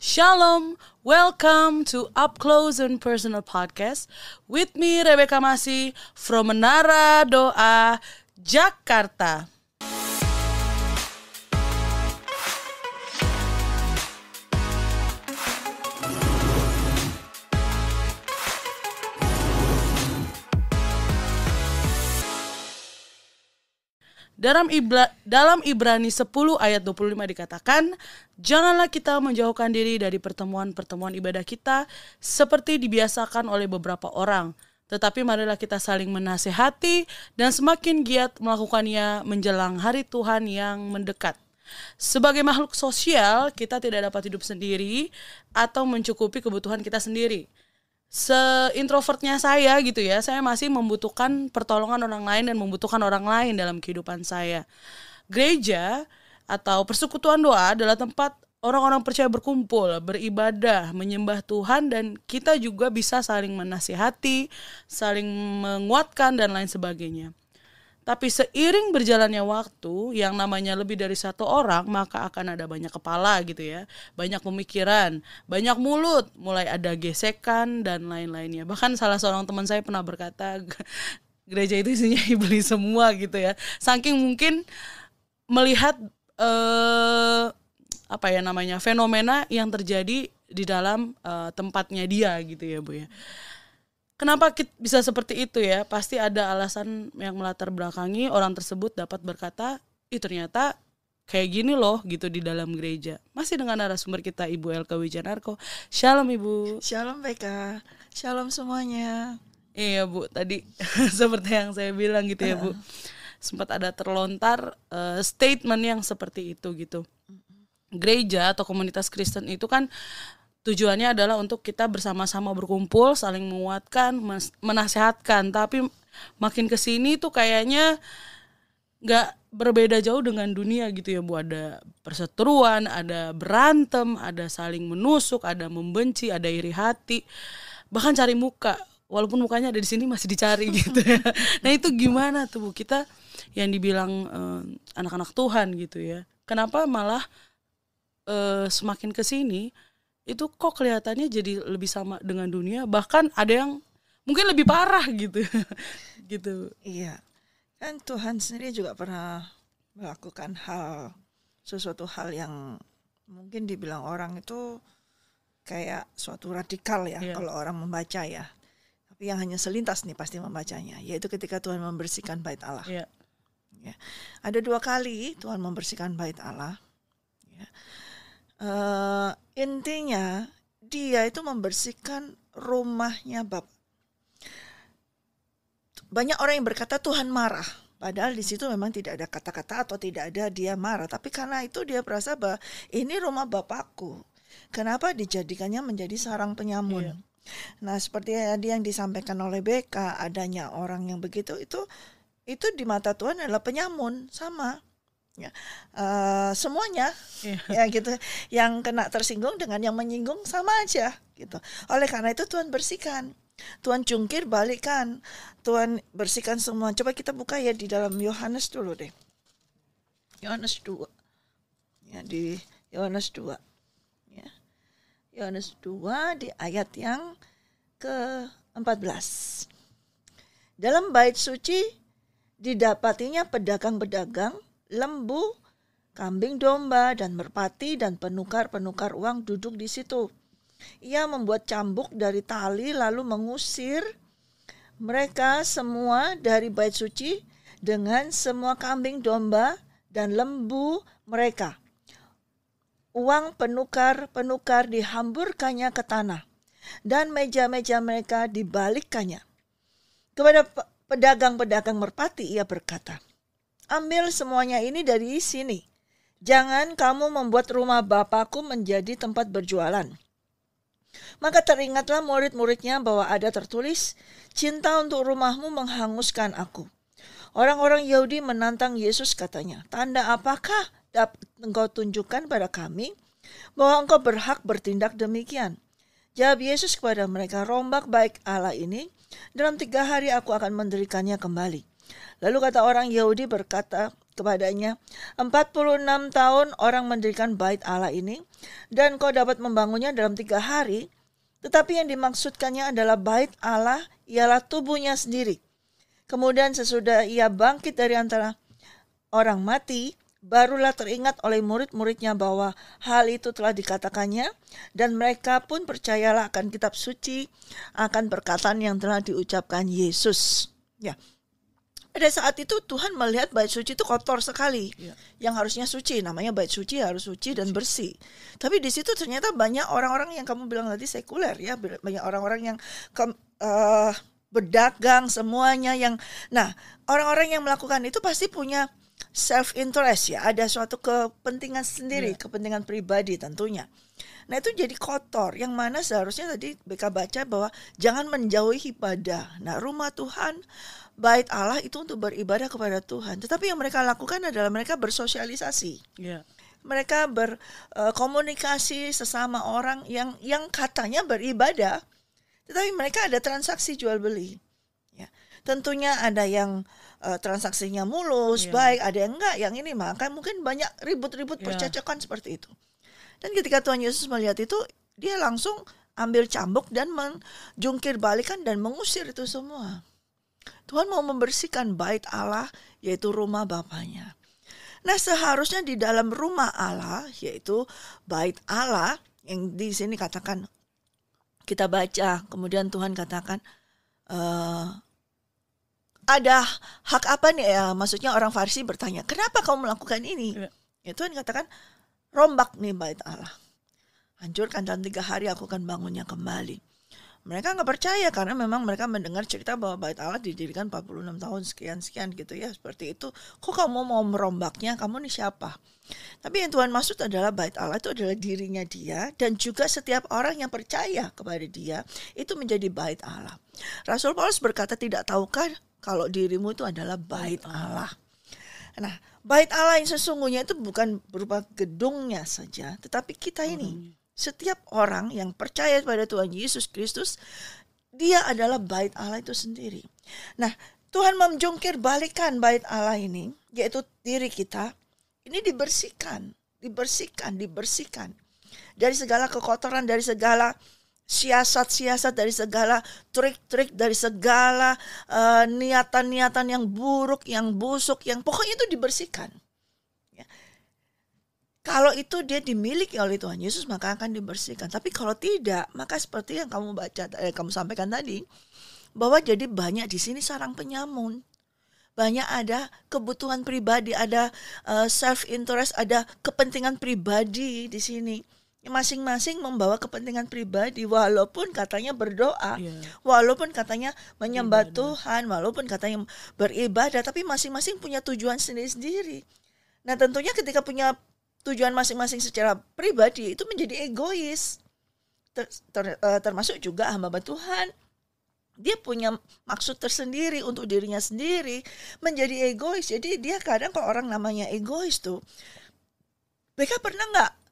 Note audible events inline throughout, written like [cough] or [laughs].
Shalom, welcome to Up Close and Personal Podcast with me Rebecca Masih from Menara Doa Jakarta. Dalam Ibra, dalam Ibrani 10 ayat 25 dikatakan, janganlah kita menjauhkan diri dari pertemuan-pertemuan ibadah kita seperti dibiasakan oleh beberapa orang, tetapi marilah kita saling menasehati dan semakin giat melakukannya menjelang hari Tuhan yang mendekat. Sebagai makhluk sosial, kita tidak dapat hidup sendiri atau mencukupi kebutuhan kita sendiri se introvertnya saya gitu ya, saya masih membutuhkan pertolongan orang lain dan membutuhkan orang lain dalam kehidupan saya. Gereja atau persekutuan doa adalah tempat orang-orang percaya berkumpul, beribadah, menyembah Tuhan dan kita juga bisa saling menasihati, saling menguatkan dan lain sebagainya. Tapi seiring berjalannya waktu, yang namanya lebih dari satu orang, maka akan ada banyak kepala gitu ya, banyak pemikiran, banyak mulut, mulai ada gesekan dan lain-lainnya. Bahkan salah seorang teman saya pernah berkata, [laughs] gereja itu isinya [laughs] iblis semua gitu ya. Saking mungkin melihat eh, apa ya namanya fenomena yang terjadi di dalam eh, tempatnya dia gitu ya bu ya. Kenapa kita bisa seperti itu ya? Pasti ada alasan yang melatar belakangi orang tersebut dapat berkata, "Ih, ternyata kayak gini loh gitu di dalam gereja. Masih dengan narasumber kita Ibu Elka Wijanarko. Shalom Ibu. Shalom PK. Shalom semuanya. Iya Bu, tadi [laughs] seperti yang saya bilang gitu ya Bu. Sempat ada terlontar uh, statement yang seperti itu gitu. Gereja atau komunitas Kristen itu kan tujuannya adalah untuk kita bersama-sama berkumpul, saling menguatkan, menasehatkan. Tapi makin ke sini tuh kayaknya nggak berbeda jauh dengan dunia gitu ya Bu. Ada perseteruan, ada berantem, ada saling menusuk, ada membenci, ada iri hati. Bahkan cari muka, walaupun mukanya ada di sini masih dicari [laughs] gitu ya. Nah, itu gimana tuh Bu? Kita yang dibilang anak eh, anak-anak Tuhan gitu ya. Kenapa malah eh, semakin ke sini itu kok kelihatannya jadi lebih sama dengan dunia bahkan ada yang mungkin lebih parah gitu [laughs] gitu iya kan Tuhan sendiri juga pernah melakukan hal sesuatu hal yang mungkin dibilang orang itu kayak suatu radikal ya yeah. kalau orang membaca ya tapi yang hanya selintas nih pasti membacanya yaitu ketika Tuhan membersihkan bait Allah yeah. ya ada dua kali Tuhan membersihkan bait Allah ya uh, intinya dia itu membersihkan rumahnya Bapak. Banyak orang yang berkata Tuhan marah. Padahal di situ memang tidak ada kata-kata atau tidak ada dia marah. Tapi karena itu dia merasa bahwa ini rumah Bapakku. Kenapa dijadikannya menjadi sarang penyamun? Iya. Nah seperti tadi yang disampaikan oleh BK adanya orang yang begitu itu itu di mata Tuhan adalah penyamun sama ya uh, semuanya iya. ya gitu yang kena tersinggung dengan yang menyinggung sama aja gitu oleh karena itu Tuhan bersihkan Tuhan cungkir balikan Tuhan bersihkan semua coba kita buka ya di dalam Yohanes dulu deh Yohanes 2 ya di Yohanes 2 ya Yohanes 2 di ayat yang ke-14 dalam bait suci didapatinya pedagang-pedagang lembu, kambing domba, dan merpati dan penukar-penukar uang duduk di situ. Ia membuat cambuk dari tali lalu mengusir mereka semua dari bait suci dengan semua kambing domba dan lembu mereka. Uang penukar-penukar dihamburkannya ke tanah dan meja-meja mereka dibalikkannya. Kepada pedagang-pedagang merpati ia berkata, Ambil semuanya ini dari sini. Jangan kamu membuat rumah Bapakku menjadi tempat berjualan. Maka teringatlah murid-muridnya bahwa ada tertulis, cinta untuk rumahmu menghanguskan aku. Orang-orang Yahudi menantang Yesus katanya, tanda apakah dapat engkau tunjukkan pada kami bahwa engkau berhak bertindak demikian? Jawab Yesus kepada mereka, rombak baik Allah ini, dalam tiga hari aku akan mendirikannya kembali. Lalu kata orang Yahudi berkata kepadanya, empat puluh enam tahun orang mendirikan bait Allah ini dan kau dapat membangunnya dalam tiga hari, tetapi yang dimaksudkannya adalah bait Allah ialah tubuhnya sendiri." Kemudian sesudah ia bangkit dari antara orang mati, barulah teringat oleh murid-muridnya bahwa hal itu telah dikatakannya dan mereka pun percayalah akan kitab suci, akan perkataan yang telah diucapkan Yesus. Ya. Pada saat itu Tuhan melihat bait suci itu kotor sekali. ya. Yang harusnya suci, namanya bait suci ya harus suci dan bersih. Tapi di situ ternyata banyak orang-orang yang kamu bilang tadi sekuler ya, banyak orang-orang yang ke, uh, eh, berdagang semuanya yang nah, orang-orang yang melakukan itu pasti punya self interest ya, ada suatu kepentingan sendiri, ya. kepentingan pribadi tentunya. Nah itu jadi kotor. Yang mana seharusnya tadi BK baca bahwa jangan menjauhi ibadah. Nah rumah Tuhan, bait Allah itu untuk beribadah kepada Tuhan. Tetapi yang mereka lakukan adalah mereka bersosialisasi. Yeah. Mereka berkomunikasi eh, uh, sesama orang yang yang katanya beribadah, tetapi mereka ada transaksi jual beli. Ya. Tentunya ada yang uh, transaksinya mulus, yeah. baik, ada yang enggak. Yang ini maka mungkin banyak ribut-ribut yeah. Ya. seperti itu. Dan ketika Tuhan Yesus melihat itu, dia langsung ambil cambuk dan menjungkir balikan dan mengusir itu semua. Tuhan mau membersihkan bait Allah yaitu rumah Bapaknya. Nah seharusnya di dalam rumah Allah yaitu bait Allah yang di sini katakan kita baca kemudian Tuhan katakan e, ada hak apa nih ya maksudnya orang Farsi bertanya kenapa kamu melakukan ini ya, ya Tuhan katakan rombak nih bait Allah. Hancurkan dalam tiga hari aku akan bangunnya kembali. Mereka nggak percaya karena memang mereka mendengar cerita bahwa bait Allah didirikan 46 tahun sekian-sekian gitu ya. Seperti itu. Kok kamu mau merombaknya? Kamu nih siapa? Tapi yang Tuhan maksud adalah bait Allah itu adalah dirinya dia dan juga setiap orang yang percaya kepada dia itu menjadi bait Allah. Rasul Paulus berkata tidak tahukah kalau dirimu itu adalah bait Allah. Nah, bait Allah yang sesungguhnya itu bukan berupa gedungnya saja, tetapi kita ini hmm. setiap orang yang percaya pada Tuhan Yesus Kristus, dia adalah bait Allah itu sendiri. Nah, Tuhan memjungkir balikan bait Allah ini, yaitu diri kita. Ini dibersihkan, dibersihkan, dibersihkan dari segala kekotoran, dari segala siasat-siasat dari segala trik-trik dari segala eh, niatan-niatan uh, yang buruk, yang busuk, yang pokoknya itu dibersihkan. Ya. Kalau itu dia dimiliki oleh Tuhan Yesus maka akan dibersihkan. Tapi kalau tidak, maka seperti yang kamu baca eh, kamu sampaikan tadi bahwa jadi banyak di sini sarang penyamun. Banyak ada kebutuhan pribadi, ada uh, eh, self interest, ada kepentingan pribadi di sini masing-masing membawa kepentingan pribadi walaupun katanya berdoa yeah. walaupun katanya menyembah Ibadah. Tuhan walaupun katanya beribadah tapi masing-masing punya tujuan sendiri-sendiri nah tentunya ketika punya tujuan masing-masing secara pribadi itu menjadi egois ter, ter, e, termasuk juga hamba Tuhan dia punya maksud tersendiri untuk dirinya sendiri menjadi egois jadi dia kadang kalau orang namanya egois tuh mereka pernah nggak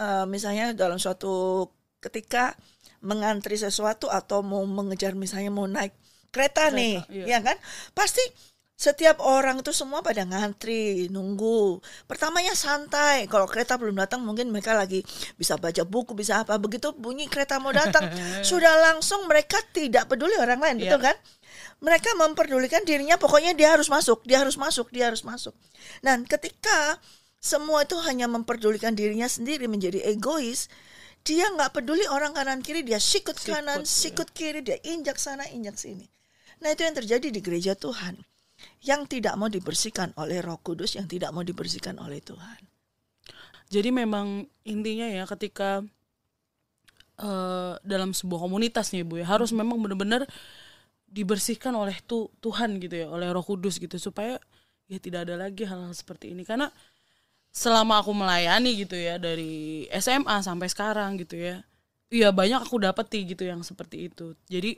uh, misalnya dalam suatu ketika mengantri sesuatu atau mau mengejar misalnya mau naik kereta, kereta nih, iya. ya kan? Pasti setiap orang itu semua pada ngantri nunggu pertamanya santai kalau kereta belum datang mungkin mereka lagi bisa baca buku bisa apa begitu bunyi kereta mau datang [laughs] sudah langsung mereka tidak peduli orang lain gitu betul kan mereka memperdulikan dirinya pokoknya dia harus masuk dia harus masuk dia harus masuk dan nah, ketika semua itu hanya memperdulikan dirinya sendiri menjadi egois dia nggak peduli orang kanan kiri dia sikut, sikut kanan ya. sikut kiri dia injak sana injak sini nah itu yang terjadi di gereja Tuhan yang tidak mau dibersihkan oleh Roh Kudus yang tidak mau dibersihkan oleh Tuhan jadi memang intinya ya ketika uh, dalam sebuah komunitas nih bu ya harus hmm. memang benar-benar dibersihkan oleh tu Tuhan gitu ya oleh Roh Kudus gitu supaya ya tidak ada lagi hal-hal seperti ini karena selama aku melayani gitu ya dari SMA sampai sekarang gitu ya iya banyak aku dapeti gitu yang seperti itu jadi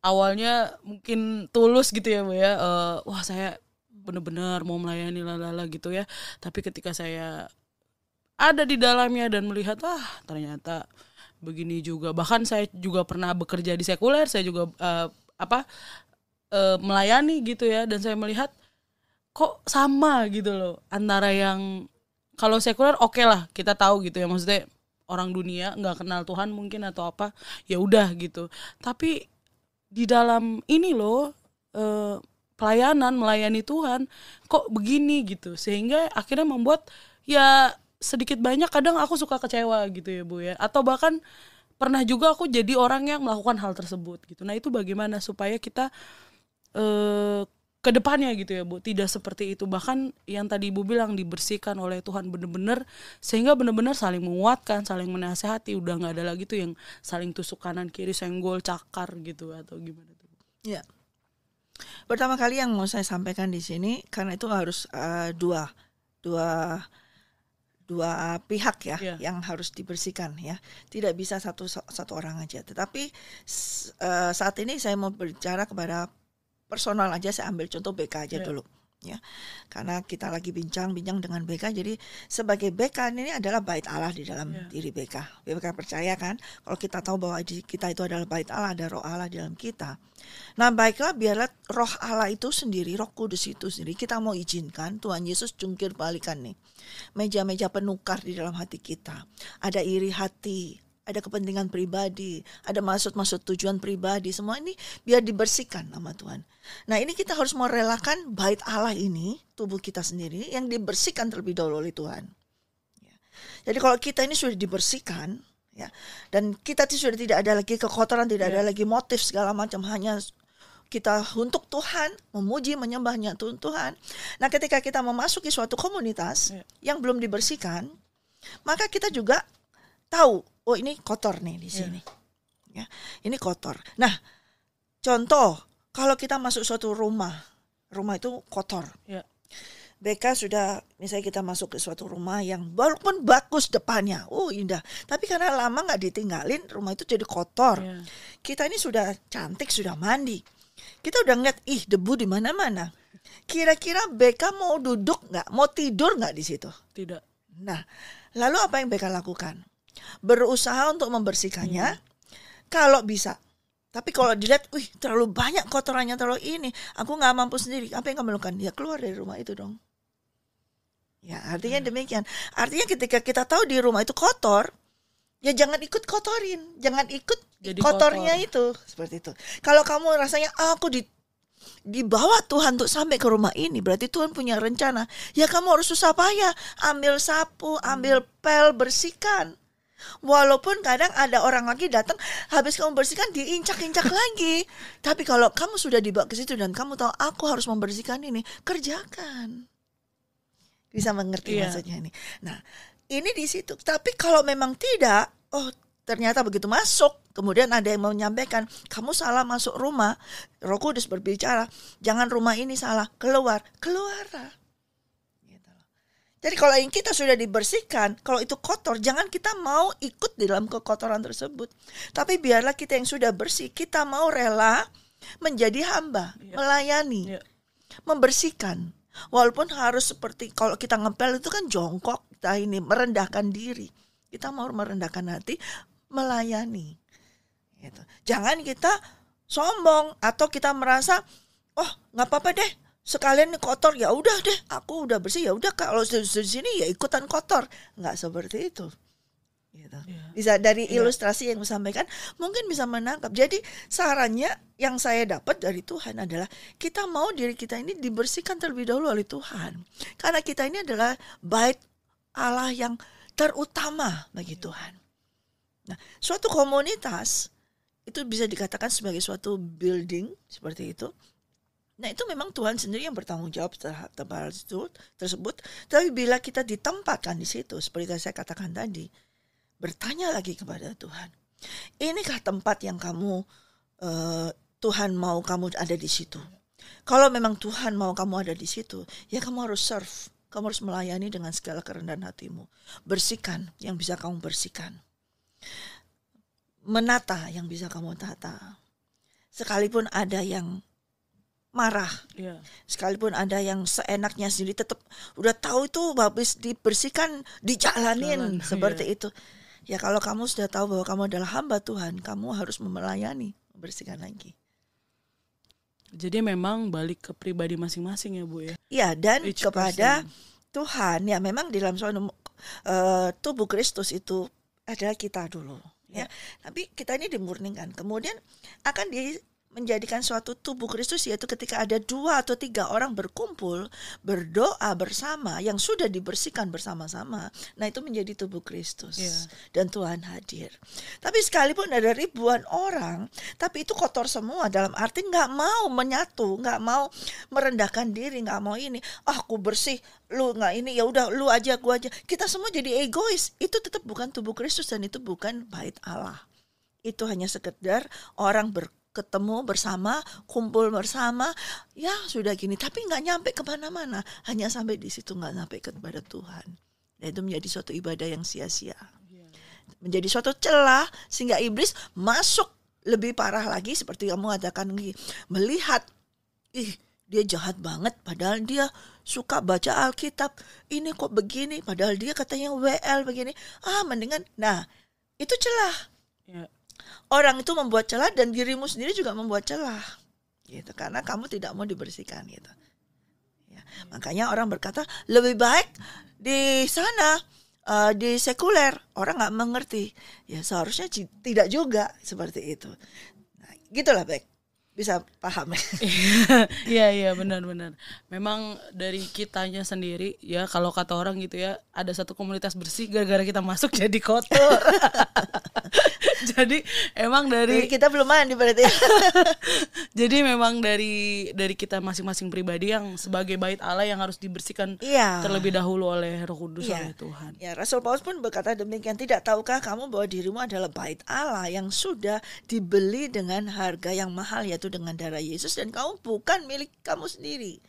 awalnya mungkin tulus gitu ya bu ya uh, wah saya bener-bener mau melayani lalala gitu ya tapi ketika saya ada di dalamnya dan melihat wah ternyata begini juga bahkan saya juga pernah bekerja di sekuler saya juga uh, apa uh, melayani gitu ya dan saya melihat kok sama gitu loh antara yang kalau sekuler oke okay lah kita tahu gitu ya maksudnya orang dunia nggak kenal Tuhan mungkin atau apa ya udah gitu tapi di dalam ini loh eh, pelayanan melayani Tuhan kok begini gitu sehingga akhirnya membuat ya sedikit banyak kadang aku suka kecewa gitu ya bu ya atau bahkan pernah juga aku jadi orang yang melakukan hal tersebut gitu nah itu bagaimana supaya kita eh, ke depannya gitu ya Bu. Tidak seperti itu. Bahkan yang tadi Ibu bilang dibersihkan oleh Tuhan benar-benar sehingga benar-benar saling menguatkan, saling menasehati. Udah nggak ada lagi tuh yang saling tusuk kanan kiri, senggol, cakar gitu atau gimana tuh. Ya. Pertama kali yang mau saya sampaikan di sini karena itu harus uh, dua dua dua pihak ya yeah. yang harus dibersihkan ya tidak bisa satu satu orang aja tetapi uh, saat ini saya mau berbicara kepada personal aja saya ambil contoh BK aja yeah. dulu ya karena kita lagi bincang-bincang dengan BK jadi sebagai BK ini adalah bait Allah di dalam yeah. diri BK BK percaya kan kalau kita tahu bahwa kita itu adalah bait Allah ada roh Allah di dalam kita nah baiklah biarlah roh Allah itu sendiri roh kudus itu sendiri kita mau izinkan Tuhan Yesus jungkir balikan nih meja-meja penukar di dalam hati kita ada iri hati ada kepentingan pribadi, ada maksud-maksud tujuan pribadi, semua ini biar dibersihkan sama Tuhan. Nah ini kita harus merelakan bait Allah ini, tubuh kita sendiri, yang dibersihkan terlebih dahulu oleh Tuhan. Ya. Jadi kalau kita ini sudah dibersihkan, ya, dan kita sudah tidak ada lagi kekotoran, tidak ada ya. lagi motif segala macam, hanya kita untuk Tuhan, memuji, menyembahnya Tuhan. Nah ketika kita memasuki suatu komunitas ya. yang belum dibersihkan, maka kita juga tahu oh ini kotor nih di iya. sini. Yeah. Ya. Ini kotor. Nah, contoh kalau kita masuk suatu rumah, rumah itu kotor. Yeah. BK sudah misalnya kita masuk ke suatu rumah yang walaupun bagus depannya, oh indah, tapi karena lama nggak ditinggalin rumah itu jadi kotor. Yeah. Kita ini sudah cantik, sudah mandi, kita udah ngeliat ih debu di mana-mana. Kira-kira BK mau duduk nggak, mau tidur nggak di situ? Tidak. Nah, lalu apa yang BK lakukan? berusaha untuk membersihkannya hmm. kalau bisa. Tapi kalau dilihat, wih terlalu banyak kotorannya terlalu ini, aku nggak mampu sendiri. Apa yang kamu lakukan? Ya keluar dari rumah itu dong. Ya artinya hmm. demikian. Artinya ketika kita tahu di rumah itu kotor, ya jangan ikut kotorin, jangan ikut Jadi kotornya kotor. itu seperti itu. Kalau kamu rasanya ah, aku di dibawa Tuhan untuk sampai ke rumah ini berarti Tuhan punya rencana ya kamu harus susah payah ambil sapu hmm. ambil pel bersihkan Walaupun kadang ada orang lagi datang habis kamu bersihkan diinjak-injak [laughs] lagi. Tapi kalau kamu sudah dibawa ke situ dan kamu tahu aku harus membersihkan ini, kerjakan. Bisa mengerti yeah. maksudnya ini. Nah, ini di situ. Tapi kalau memang tidak, oh ternyata begitu masuk kemudian ada yang mau menyampaikan kamu salah masuk rumah Roh Kudus berbicara jangan rumah ini salah keluar keluarlah. Jadi kalau yang kita sudah dibersihkan, kalau itu kotor, jangan kita mau ikut di dalam kekotoran tersebut. Tapi biarlah kita yang sudah bersih, kita mau rela menjadi hamba, ya. melayani, ya. membersihkan. Walaupun harus seperti kalau kita ngepel itu kan jongkok, kita ini merendahkan diri. Kita mau merendahkan hati, melayani. Gitu. Jangan kita sombong atau kita merasa, oh nggak apa-apa deh, sekalian kotor ya udah deh aku udah bersih ya udah kalau di sini ya ikutan kotor nggak seperti itu gitu. Yeah. Bisa dari yeah. ilustrasi yang disampaikan mungkin bisa menangkap. Jadi sarannya yang saya dapat dari Tuhan adalah kita mau diri kita ini dibersihkan terlebih dahulu oleh Tuhan. Karena kita ini adalah bait Allah yang terutama bagi yeah. Tuhan. Nah, suatu komunitas itu bisa dikatakan sebagai suatu building seperti itu Nah itu memang Tuhan sendiri yang bertanggung jawab terhadap hal tersebut. Tapi bila kita ditempatkan di situ, seperti yang saya katakan tadi, bertanya lagi kepada Tuhan, inikah tempat yang kamu uh, Tuhan mau kamu ada di situ? Kalau memang Tuhan mau kamu ada di situ, ya kamu harus serve, kamu harus melayani dengan segala kerendahan hatimu, bersihkan yang bisa kamu bersihkan, menata yang bisa kamu tata. Sekalipun ada yang marah. Yeah. Sekalipun ada yang seenaknya sendiri tetap udah tahu itu habis dibersihkan dijalanin Jalan, iya. seperti yeah. itu. Ya kalau kamu sudah tahu bahwa kamu adalah hamba Tuhan, kamu harus melayani, membersihkan lagi. Jadi memang balik ke pribadi masing-masing ya, Bu ya. Iya, dan Each kepada person. Tuhan. Ya memang di dalam suatu uh, eh, tubuh Kristus itu adalah kita dulu ya. ya. Tapi kita ini dimurnikan. Kemudian akan di menjadikan suatu tubuh Kristus yaitu ketika ada dua atau tiga orang berkumpul berdoa bersama yang sudah dibersihkan bersama-sama nah itu menjadi tubuh Kristus yeah. dan Tuhan hadir tapi sekalipun ada ribuan orang tapi itu kotor semua dalam arti nggak mau menyatu nggak mau merendahkan diri nggak mau ini oh, aku bersih lu nggak ini ya udah lu aja gua aja kita semua jadi egois itu tetap bukan tubuh Kristus dan itu bukan bait Allah itu hanya sekedar orang ber ketemu bersama, kumpul bersama, ya sudah gini. Tapi nggak nyampe kemana-mana, hanya sampai di situ nggak sampai kepada Tuhan. Dan nah, itu menjadi suatu ibadah yang sia-sia, menjadi suatu celah sehingga iblis masuk lebih parah lagi seperti kamu katakan melihat, ih dia jahat banget, padahal dia suka baca Alkitab. Ini kok begini, padahal dia katanya WL begini. Ah mendingan, nah itu celah. Ya orang itu membuat celah dan dirimu sendiri juga membuat celah gitu karena kamu tidak mau dibersihkan gitu ya. makanya orang berkata lebih baik di sana uh, di sekuler orang nggak mengerti ya seharusnya tidak juga seperti itu nah, gitulah baik bisa paham ya. [laughs] iya iya benar-benar memang dari kitanya sendiri ya kalau kata orang gitu ya ada satu komunitas bersih gara-gara kita masuk [laughs] jadi kotor [laughs] jadi emang dari kita belum mandi berarti [laughs] jadi memang dari dari kita masing-masing pribadi yang sebagai bait Allah yang harus dibersihkan ya. terlebih dahulu oleh Roh Kudus ya. oleh Tuhan ya Rasul Paulus pun berkata demikian tidak tahukah kamu bahwa dirimu adalah bait Allah yang sudah dibeli dengan harga yang mahal yaitu dengan darah Yesus dan kamu bukan milik kamu sendiri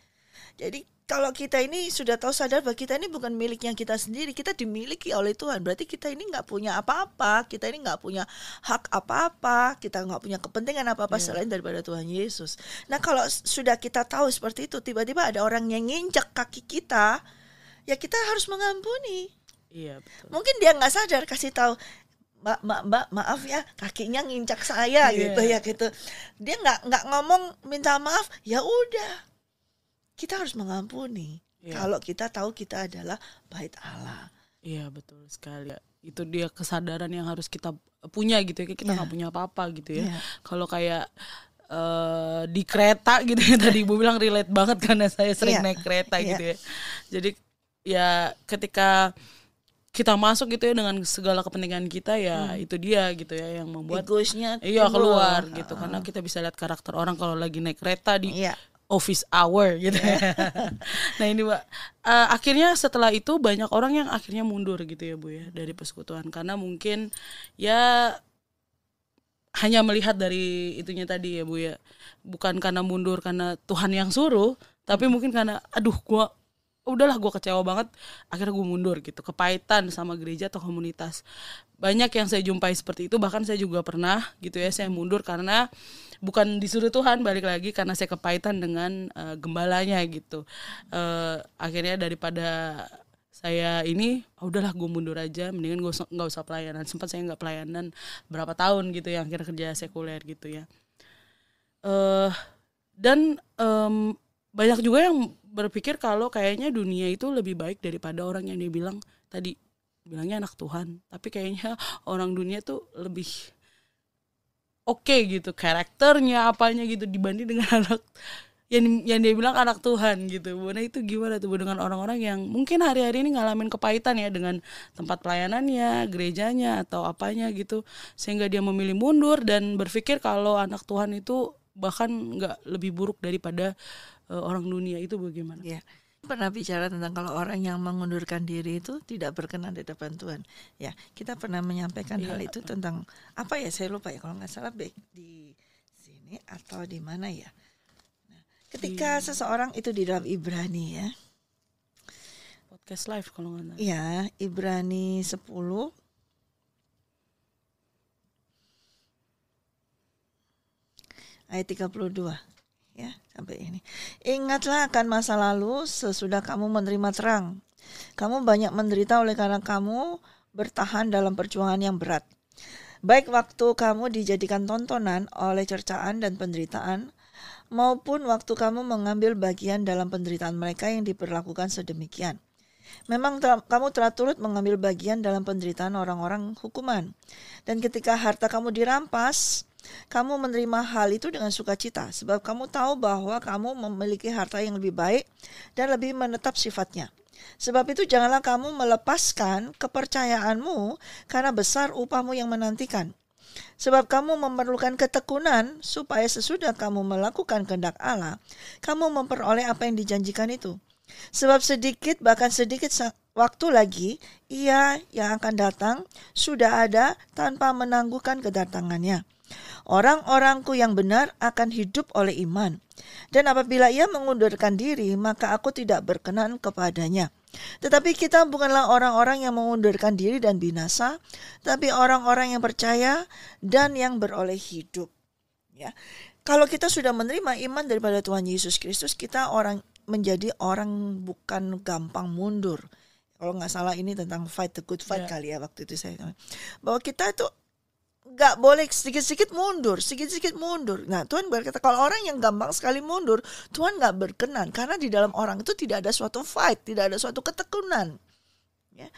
jadi kalau kita ini sudah tahu sadar bahwa kita ini bukan milik yang kita sendiri, kita dimiliki oleh Tuhan. Berarti kita ini nggak punya apa-apa, kita ini nggak punya hak apa-apa, kita nggak punya kepentingan apa-apa yeah. selain daripada Tuhan Yesus. Nah kalau sudah kita tahu seperti itu, tiba-tiba ada orang yang nginjak kaki kita, ya kita harus mengampuni. Iya. Yeah, Mungkin dia nggak sadar kasih tahu, mbak mbak mbak maaf ya kakinya nginjak saya yeah. gitu ya gitu. Dia nggak nggak ngomong minta maaf, ya udah kita harus mengampuni yeah. kalau kita tahu kita adalah bait Allah. Iya yeah, betul sekali. Itu dia kesadaran yang harus kita punya gitu ya. Kita iya. nggak yeah. punya apa-apa gitu ya. Yeah. Kalau kayak uh, di kereta [laughs] gitu ya tadi ibu bilang relate banget karena saya sering yeah. naik kereta yeah. gitu ya. Jadi ya ketika kita masuk gitu ya dengan segala kepentingan kita ya hmm. itu dia gitu ya yang membuat iya keluar, keluar gitu uh. karena kita bisa lihat karakter orang kalau lagi naik kereta di yeah office hour gitu ya. [laughs] nah ini Mbak, uh, akhirnya setelah itu banyak orang yang akhirnya mundur gitu ya Bu ya dari persekutuan karena mungkin ya hanya melihat dari itunya tadi ya Bu ya. Bukan karena mundur karena Tuhan yang suruh, tapi mungkin karena aduh gua udahlah gue kecewa banget akhirnya gue mundur gitu kepaitan sama gereja atau komunitas banyak yang saya jumpai seperti itu bahkan saya juga pernah gitu ya saya mundur karena bukan disuruh Tuhan balik lagi karena saya kepaitan dengan uh, gembalanya gitu uh, akhirnya daripada saya ini oh, udahlah gue mundur aja mendingan gue nggak usah pelayanan sempat saya nggak pelayanan berapa tahun gitu ya akhirnya kerja sekuler gitu ya uh, dan um, banyak juga yang berpikir kalau kayaknya dunia itu lebih baik daripada orang yang dia bilang tadi bilangnya anak Tuhan tapi kayaknya [laughs] orang dunia tuh lebih oke okay gitu karakternya apanya gitu dibanding dengan [laughs] anak yang yang dia bilang anak Tuhan gitu. Bu, itu gimana tuh dengan orang-orang yang mungkin hari-hari ini ngalamin kepahitan ya dengan tempat pelayanannya, gerejanya atau apanya gitu sehingga dia memilih mundur dan berpikir kalau anak Tuhan itu bahkan nggak lebih buruk daripada uh, orang dunia itu bagaimana? Ya. Pernah bicara tentang kalau orang yang mengundurkan diri itu tidak berkenan di depan Tuhan. Ya, kita pernah menyampaikan ya. hal itu tentang apa ya? Saya lupa ya kalau nggak salah baik di sini atau di mana ya. Nah, ketika ya. seseorang itu di dalam Ibrani ya. Podcast live kalau nggak salah. Ya, Ibrani 10 ayat 32 ya sampai ini. Ingatlah akan masa lalu sesudah kamu menerima terang. Kamu banyak menderita oleh karena kamu bertahan dalam perjuangan yang berat. Baik waktu kamu dijadikan tontonan oleh cercaan dan penderitaan, maupun waktu kamu mengambil bagian dalam penderitaan mereka yang diperlakukan sedemikian. Memang ter kamu telah turut mengambil bagian dalam penderitaan orang-orang hukuman. Dan ketika harta kamu dirampas, kamu menerima hal itu dengan sukacita sebab kamu tahu bahwa kamu memiliki harta yang lebih baik dan lebih menetap sifatnya. Sebab itu janganlah kamu melepaskan kepercayaanmu karena besar upahmu yang menantikan. Sebab kamu memerlukan ketekunan supaya sesudah kamu melakukan kehendak Allah, kamu memperoleh apa yang dijanjikan itu. Sebab sedikit bahkan sedikit waktu lagi ia yang akan datang sudah ada tanpa menangguhkan kedatangannya. Orang-orangku yang benar akan hidup oleh iman. Dan apabila ia mengundurkan diri, maka aku tidak berkenan kepadanya. Tetapi kita bukanlah orang-orang yang mengundurkan diri dan binasa, tapi orang-orang yang percaya dan yang beroleh hidup. Ya. Kalau kita sudah menerima iman daripada Tuhan Yesus Kristus, kita orang menjadi orang bukan gampang mundur. Kalau nggak salah ini tentang fight the good fight yeah. kali ya waktu itu saya bahwa kita itu gak boleh sedikit-sedikit mundur, sedikit-sedikit mundur. Nah Tuhan berkata kalau orang yang gampang sekali mundur, Tuhan gak berkenan karena di dalam orang itu tidak ada suatu fight, tidak ada suatu ketekunan. Ya.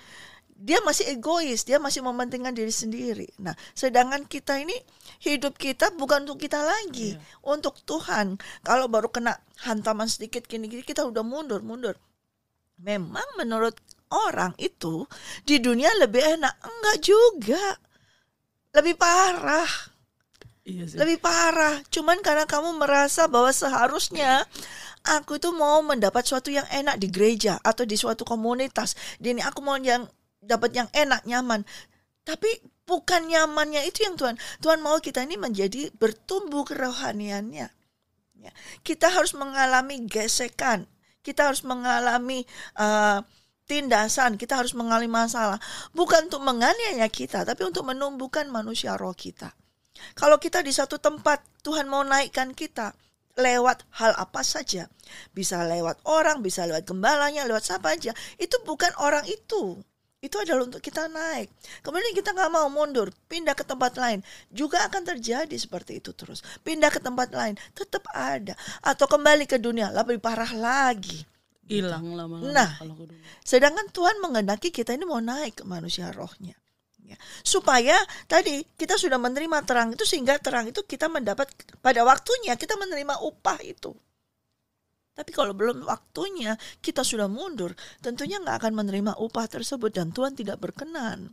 Dia masih egois, dia masih mementingkan diri sendiri. Nah, sedangkan kita ini hidup kita bukan untuk kita lagi, yeah. untuk Tuhan. Kalau baru kena hantaman sedikit gini-gini kita udah mundur, mundur. Memang menurut orang itu di dunia lebih enak, enggak juga lebih parah. Iya sih. Lebih parah. Cuman karena kamu merasa bahwa seharusnya aku itu mau mendapat suatu yang enak di gereja atau di suatu komunitas. dini aku mau yang dapat yang enak, nyaman. Tapi bukan nyamannya itu yang Tuhan. Tuhan mau kita ini menjadi bertumbuh kerohaniannya. Ya. Kita harus mengalami gesekan. Kita harus mengalami uh, tindasan, kita harus mengalami masalah. Bukan untuk menganiaya kita, tapi untuk menumbuhkan manusia roh kita. Kalau kita di satu tempat, Tuhan mau naikkan kita lewat hal apa saja. Bisa lewat orang, bisa lewat gembalanya, lewat siapa aja. Itu bukan orang itu. Itu adalah untuk kita naik. Kemudian kita nggak mau mundur, pindah ke tempat lain. Juga akan terjadi seperti itu terus. Pindah ke tempat lain, tetap ada. Atau kembali ke dunia, lebih parah lagi hilang gitu. lama-lama. Nah, sedangkan Tuhan mengendaki kita ini mau naik ke manusia rohnya. Ya. Supaya tadi kita sudah menerima terang itu sehingga terang itu kita mendapat pada waktunya kita menerima upah itu. Tapi kalau belum waktunya kita sudah mundur, tentunya nggak akan menerima upah tersebut dan Tuhan tidak berkenan.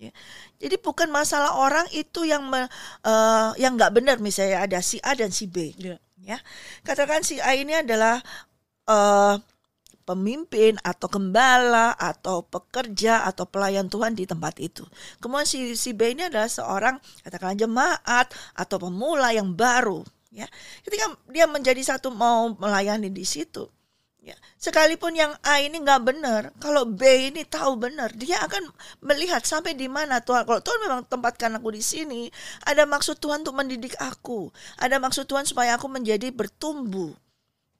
Ya. Jadi bukan masalah orang itu yang me, uh, yang nggak benar misalnya ada si A dan si B. Ya. ya. Katakan si A ini adalah uh, pemimpin atau gembala atau pekerja atau pelayan Tuhan di tempat itu. Kemudian si, si B ini adalah seorang katakanlah jemaat atau pemula yang baru ya. Ketika dia menjadi satu mau melayani di situ ya. Sekalipun yang A ini nggak benar, kalau B ini tahu benar, dia akan melihat sampai di mana Tuhan. Kalau Tuhan memang tempatkan aku di sini, ada maksud Tuhan untuk mendidik aku, ada maksud Tuhan supaya aku menjadi bertumbuh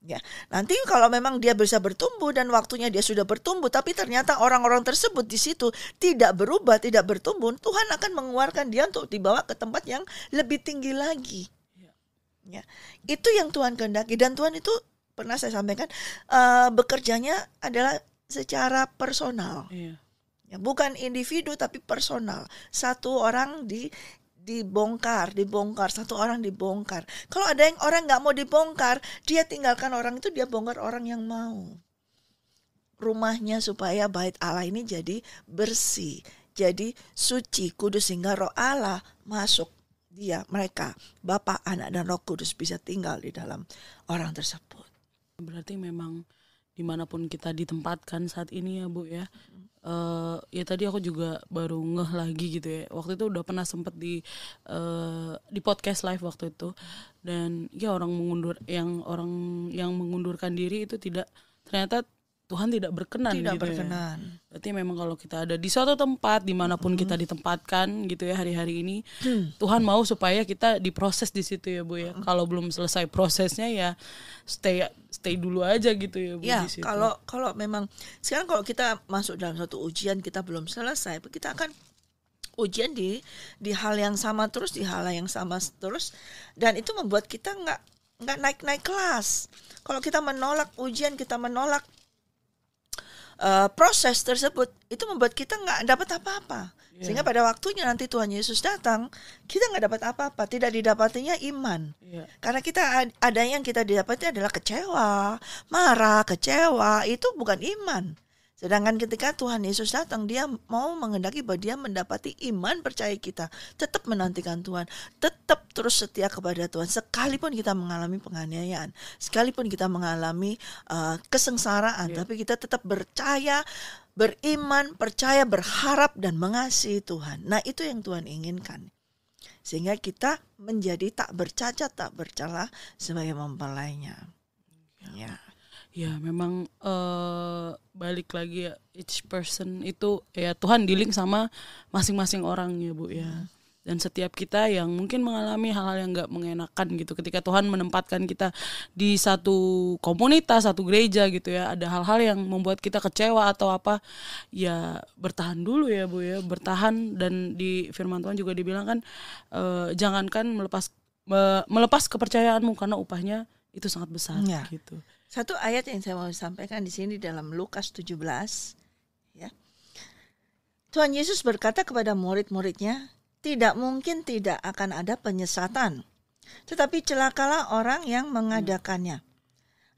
Ya, nanti kalau memang dia bisa bertumbuh dan waktunya dia sudah bertumbuh, tapi ternyata orang-orang tersebut di situ tidak berubah, tidak bertumbuh, Tuhan akan mengeluarkan dia untuk dibawa ke tempat yang lebih tinggi lagi. Ya, ya itu yang Tuhan kehendaki dan Tuhan itu pernah saya sampaikan uh, bekerjanya adalah secara personal. ya. Ya, bukan individu tapi personal. Satu orang di dibongkar, dibongkar, satu orang dibongkar. Kalau ada yang orang nggak mau dibongkar, dia tinggalkan orang itu, dia bongkar orang yang mau. Rumahnya supaya bait Allah ini jadi bersih, jadi suci, kudus sehingga roh Allah masuk dia, mereka, bapak, Anak dan Roh Kudus bisa tinggal di dalam orang tersebut. Berarti memang dimanapun kita ditempatkan saat ini ya Bu ya, uh, ya tadi aku juga baru ngeh lagi gitu ya waktu itu udah pernah sempet di uh, di podcast live waktu itu dan ya orang mengundur yang orang yang mengundurkan diri itu tidak ternyata Tuhan tidak berkenan tidak gitu ya. berkenan ya. berarti memang kalau kita ada di suatu tempat dimanapun hmm. kita ditempatkan gitu ya hari-hari ini hmm. Tuhan mau supaya kita diproses di situ ya bu ya hmm. kalau belum selesai prosesnya ya stay stay dulu aja gitu ya bu ya kalau kalau memang sekarang kalau kita masuk dalam satu ujian kita belum selesai kita akan ujian di di hal yang sama terus di hal yang sama terus dan itu membuat kita nggak nggak naik naik kelas kalau kita menolak ujian kita menolak uh, proses tersebut itu membuat kita nggak dapat apa-apa. Yeah. Sehingga pada waktunya nanti Tuhan Yesus datang, kita nggak dapat apa-apa, tidak didapatinya iman. Yeah. Karena kita ada yang kita didapati adalah kecewa, marah, kecewa, itu bukan iman. Sedangkan ketika Tuhan Yesus datang, dia mau mengendaki bahwa dia mendapati iman percaya kita. Tetap menantikan Tuhan, tetap terus setia kepada Tuhan. Sekalipun kita mengalami penganiayaan, sekalipun kita mengalami uh, kesengsaraan, yeah. tapi kita tetap percaya, beriman, percaya, berharap, dan mengasihi Tuhan. Nah itu yang Tuhan inginkan. Sehingga kita menjadi tak bercacat, tak bercelah sebagai mempelainya. Ya. Yeah ya memang uh, balik lagi ya each person itu ya Tuhan dealing sama masing-masing orang ya bu ya hmm. dan setiap kita yang mungkin mengalami hal-hal yang nggak mengenakan gitu ketika Tuhan menempatkan kita di satu komunitas satu gereja gitu ya ada hal-hal yang membuat kita kecewa atau apa ya bertahan dulu ya bu ya bertahan dan di Firman Tuhan juga dibilang kan uh, jangankan melepas melepas kepercayaanmu karena upahnya itu sangat besar ya. gitu satu ayat yang saya mau sampaikan di sini dalam Lukas 17 ya. Tuhan Yesus berkata kepada murid-muridnya, "Tidak mungkin tidak akan ada penyesatan, tetapi celakalah orang yang mengadakannya.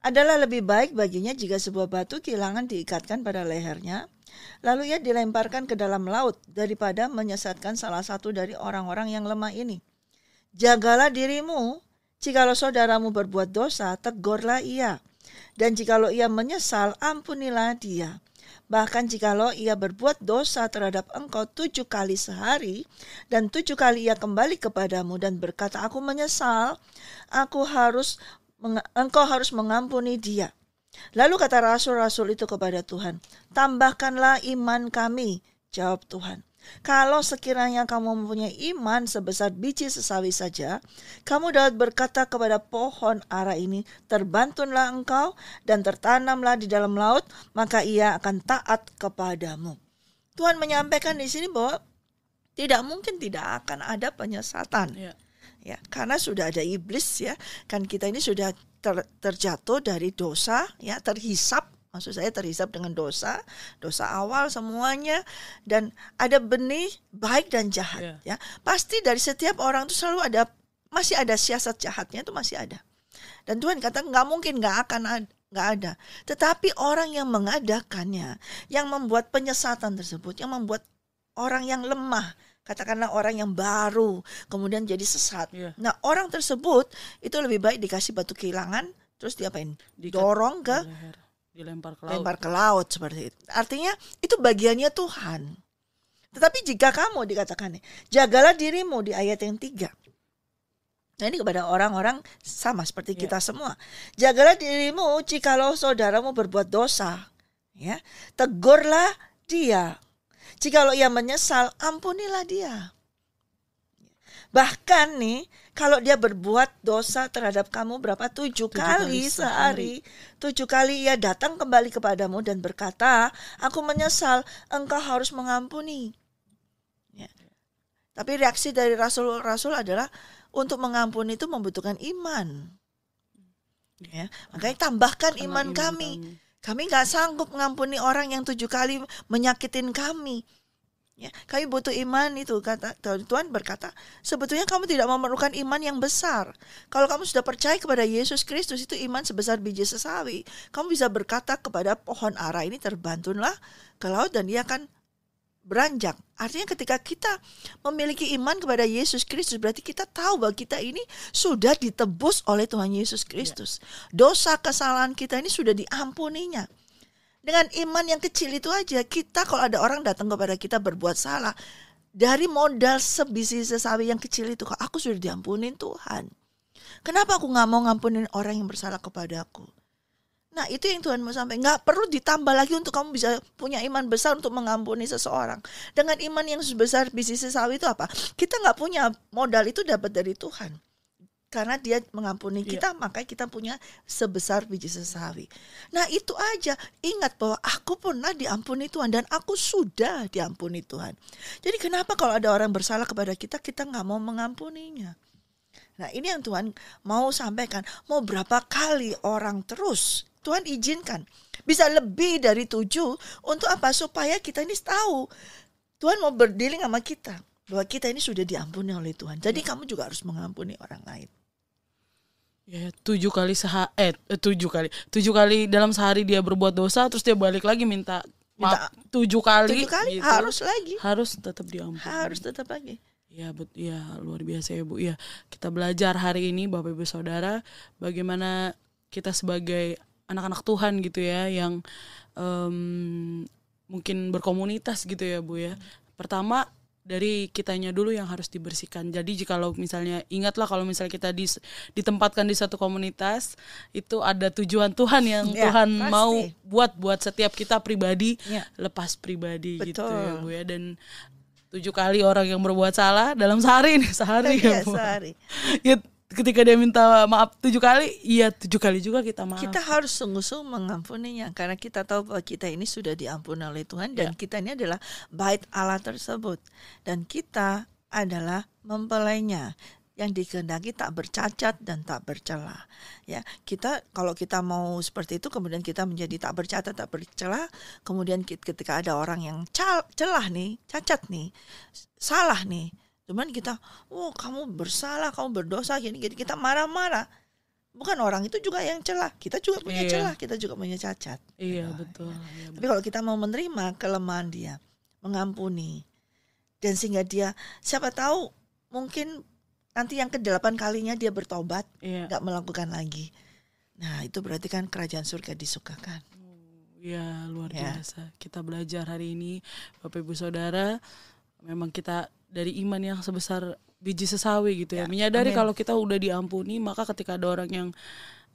Adalah lebih baik baginya jika sebuah batu kehilangan diikatkan pada lehernya, lalu ia dilemparkan ke dalam laut daripada menyesatkan salah satu dari orang-orang yang lemah ini. Jagalah dirimu, jikalau saudaramu berbuat dosa, tegurlah ia." Dan jikalau ia menyesal, ampunilah dia. Bahkan jikalau ia berbuat dosa terhadap engkau tujuh kali sehari, dan tujuh kali ia kembali kepadamu dan berkata, aku menyesal, aku harus, engkau harus mengampuni dia. Lalu kata rasul-rasul itu kepada Tuhan, tambahkanlah iman kami, jawab Tuhan. Kalau sekiranya kamu mempunyai iman sebesar biji sesawi saja, kamu dapat berkata kepada pohon arah ini, terbantunlah engkau dan tertanamlah di dalam laut, maka ia akan taat kepadamu. Tuhan menyampaikan di sini bahwa tidak mungkin tidak akan ada penyesatan. Ya. Ya, karena sudah ada iblis ya, kan kita ini sudah ter, terjatuh dari dosa ya, terhisap Maksud saya terhisap dengan dosa, dosa awal semuanya dan ada benih baik dan jahat yeah. ya. Pasti dari setiap orang itu selalu ada masih ada siasat jahatnya itu masih ada. Dan Tuhan kata nggak mungkin nggak akan nggak ada. Tetapi orang yang mengadakannya, yang membuat penyesatan tersebut, yang membuat orang yang lemah, katakanlah orang yang baru, kemudian jadi sesat. Yeah. Nah orang tersebut itu lebih baik dikasih batu kehilangan, terus diapain? Dorong ke leher dilempar ke laut. Lempar ke laut seperti itu. Artinya itu bagiannya Tuhan. Tetapi jika kamu dikatakan jagalah dirimu di ayat yang tiga. Nah ini kepada orang-orang sama seperti kita yeah. semua. Jagalah dirimu jikalau saudaramu berbuat dosa. ya Tegurlah dia. Jikalau ia menyesal, ampunilah dia. Bahkan nih kalau dia berbuat dosa terhadap kamu berapa tujuh, tujuh kali, kali sehari, tujuh kali ia datang kembali kepadamu dan berkata, aku menyesal, engkau harus mengampuni. Ya. Tapi reaksi dari rasul-rasul adalah untuk mengampuni itu membutuhkan iman. Ya, makanya tambahkan iman, iman kami. Kami nggak sanggup mengampuni orang yang tujuh kali menyakitin kami. Ya, kami butuh iman itu kata Tuhan berkata, sebetulnya kamu tidak memerlukan iman yang besar. Kalau kamu sudah percaya kepada Yesus Kristus itu iman sebesar biji sesawi, kamu bisa berkata kepada pohon ara ini terbantunlah ke laut dan dia akan beranjak. Artinya ketika kita memiliki iman kepada Yesus Kristus berarti kita tahu bahwa kita ini sudah ditebus oleh Tuhan Yesus ya. Kristus. Dosa kesalahan kita ini sudah diampuninya. Dengan iman yang kecil itu aja kita kalau ada orang datang kepada kita berbuat salah dari modal sebisi sesawi yang kecil itu aku sudah diampunin Tuhan. Kenapa aku nggak mau ngampunin orang yang bersalah kepadaku? Nah itu yang Tuhan mau sampai nggak perlu ditambah lagi untuk kamu bisa punya iman besar untuk mengampuni seseorang dengan iman yang sebesar bisnis sesawi itu apa kita nggak punya modal itu dapat dari Tuhan karena dia mengampuni iya. kita, yeah. makanya kita punya sebesar biji sesawi. Nah, itu aja. Ingat bahwa aku pernah diampuni Tuhan dan aku sudah diampuni Tuhan. Jadi kenapa kalau ada orang bersalah kepada kita, kita nggak mau mengampuninya? Nah, ini yang Tuhan mau sampaikan. Mau berapa kali orang terus Tuhan izinkan. Bisa lebih dari tujuh untuk apa? Supaya kita ini tahu Tuhan mau berdiri sama kita bahwa kita ini sudah diampuni oleh Tuhan. Jadi ya. kamu juga harus mengampuni orang lain ya tujuh kali seha eh tujuh kali tujuh kali dalam sehari dia berbuat dosa terus dia balik lagi minta minta tujuh kali tujuh kali gitu. harus lagi harus tetap diampuni harus tetap lagi Ya, bu ya luar biasa ya Bu. Ya, kita belajar hari ini Bapak Ibu Saudara bagaimana kita sebagai anak-anak Tuhan gitu ya yang um, mungkin berkomunitas gitu ya Bu ya. Pertama dari kitanya dulu yang harus dibersihkan. Jadi jika lo misalnya ingatlah kalau misalnya kita di, ditempatkan di satu komunitas itu ada tujuan Tuhan yang ya, Tuhan pasti. mau buat buat setiap kita pribadi ya. lepas pribadi Betul. gitu ya bu ya dan tujuh kali orang yang berbuat salah dalam sehari ini sehari [laughs] ya, ya bu. sehari. [laughs] gitu ketika dia minta maaf tujuh kali, iya tujuh kali juga kita maaf. Kita harus sungguh-sungguh mengampuninya karena kita tahu bahwa kita ini sudah diampuni oleh Tuhan dan ya. kita ini adalah bait Allah tersebut dan kita adalah mempelainya yang dikehendaki tak bercacat dan tak bercela. Ya, kita kalau kita mau seperti itu kemudian kita menjadi tak bercacat tak bercela, kemudian ketika ada orang yang celah nih, cacat nih, salah nih, Cuman kita, oh kamu bersalah, kamu berdosa, gini gini kita marah-marah. Bukan orang itu juga yang celah, kita juga punya iya. celah, kita juga punya cacat. Iya betul. Iya. iya Tapi kalau kita mau menerima kelemahan dia, mengampuni, dan sehingga dia, siapa tahu mungkin nanti yang kedelapan kalinya dia bertobat, iya. nggak iya. melakukan lagi. Nah itu berarti kan kerajaan surga disukakan. Ya luar ya. biasa. Kita belajar hari ini, Bapak Ibu Saudara, memang kita dari iman yang sebesar biji sesawi gitu ya, ya. menyadari Amin. kalau kita udah diampuni maka ketika ada orang yang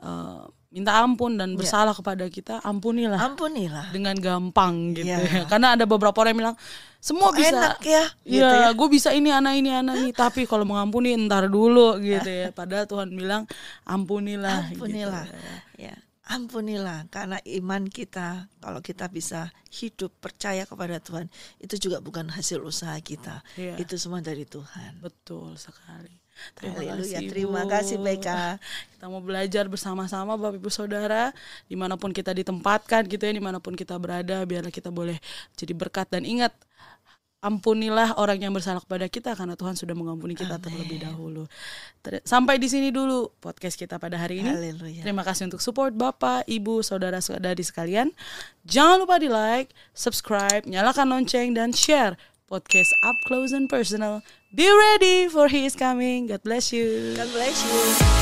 uh, minta ampun dan ya. bersalah ya. kepada kita, ampunilah. Ampunilah. Dengan gampang gitu ya, ya. Karena ada beberapa orang yang bilang, semua Kok bisa. Enak ya. Iya, gitu ya ya. gue bisa ini anak ini anak ini. Tapi kalau mengampuni ntar dulu gitu ya. Padahal Tuhan bilang, ampunilah. Gitu. Ampunilah. Gitu. Ya ampunilah karena iman kita kalau kita bisa hidup percaya kepada Tuhan itu juga bukan hasil usaha kita yeah. itu semua dari Tuhan betul sekali Terima kasih. ya Terima kasih BK. Ya. Kita mau belajar bersama-sama Bapak Ibu Saudara dimanapun kita ditempatkan gitu ya dimanapun kita berada biarlah kita boleh jadi berkat dan ingat ampunilah orang yang bersalah kepada kita karena Tuhan sudah mengampuni kita Amen. terlebih dahulu. Ter sampai di sini dulu podcast kita pada hari ini. Haleluya. Terima kasih untuk support Bapak, Ibu, saudara-saudari sekalian. Jangan lupa di-like, subscribe, nyalakan lonceng dan share podcast up close and personal. Be ready for he is coming. God bless you. God bless you.